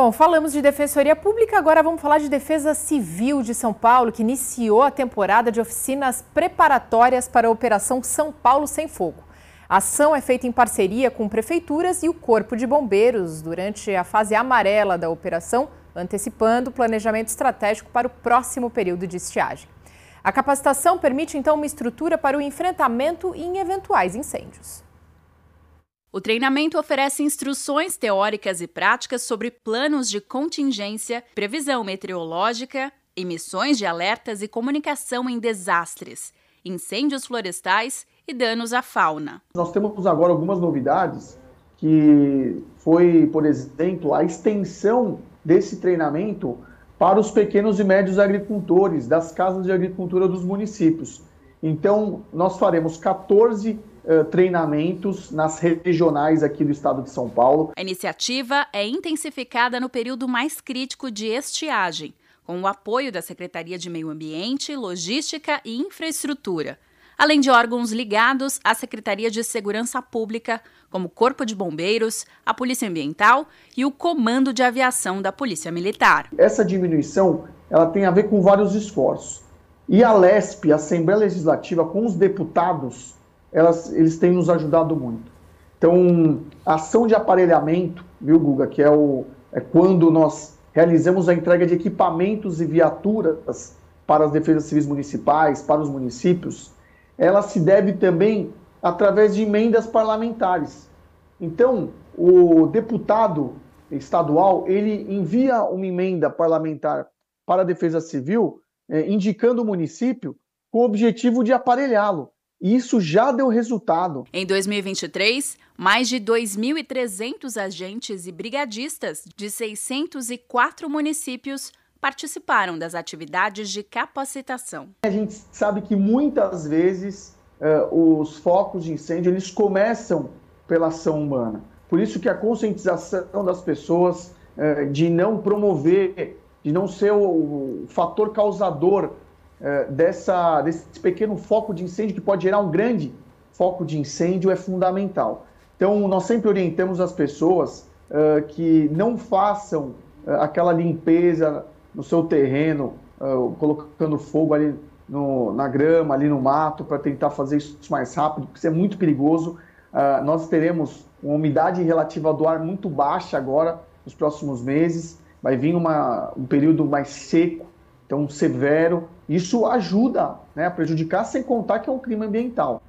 Bom, falamos de Defensoria Pública, agora vamos falar de Defesa Civil de São Paulo, que iniciou a temporada de oficinas preparatórias para a Operação São Paulo Sem Fogo. A ação é feita em parceria com prefeituras e o Corpo de Bombeiros durante a fase amarela da operação, antecipando o planejamento estratégico para o próximo período de estiagem. A capacitação permite então uma estrutura para o enfrentamento em eventuais incêndios. O treinamento oferece instruções teóricas e práticas sobre planos de contingência, previsão meteorológica, emissões de alertas e comunicação em desastres, incêndios florestais e danos à fauna. Nós temos agora algumas novidades que foi, por exemplo, a extensão desse treinamento para os pequenos e médios agricultores das casas de agricultura dos municípios. Então, nós faremos 14 uh, eh, treinamentos nas regionais aqui do estado de São Paulo. A iniciativa é intensificada no período mais crítico de estiagem, com o apoio da Secretaria de Meio Ambiente, Logística e Infraestrutura, além de órgãos ligados à Secretaria de Segurança Pública, como o Corpo de Bombeiros, a Polícia Ambiental e o Comando de Aviação da Polícia Militar. Essa diminuição ela tem a ver com vários esforços. E a LESP, a Assembleia Legislativa, com os deputados, elas, eles têm nos ajudado muito. Então, a ação de aparelhamento, viu, Guga, que é, o, é quando nós realizamos a entrega de equipamentos e viaturas para as defesas civis municipais, para os municípios, ela se deve também através de emendas parlamentares. Então, o deputado estadual, ele envia uma emenda parlamentar para a defesa civil é, indicando o município com o objetivo de aparelhá-lo. E isso já deu resultado. Em 2023, mais de 2.300 agentes e brigadistas de 604 municípios participaram das atividades de capacitação. A gente sabe que muitas vezes é, os focos de incêndio eles começam pela ação humana. Por isso que a conscientização das pessoas é, de não promover de não ser o, fator causador é, dessa, desse pequeno foco de incêndio que pode gerar um grande foco de incêndio é fundamental. Então, nós sempre orientamos as pessoas uh, que não façam uh, aquela limpeza no seu terreno, uh, colocando fogo ali no, na grama, ali no mato, para tentar fazer isso mais rápido, porque isso é muito perigoso. nós teremos uma umidade relativa do ar muito baixa agora, nos próximos meses vai vir uma, um período mais seco, então severo. Isso ajuda né, a prejudicar, sem contar que é um crime ambiental.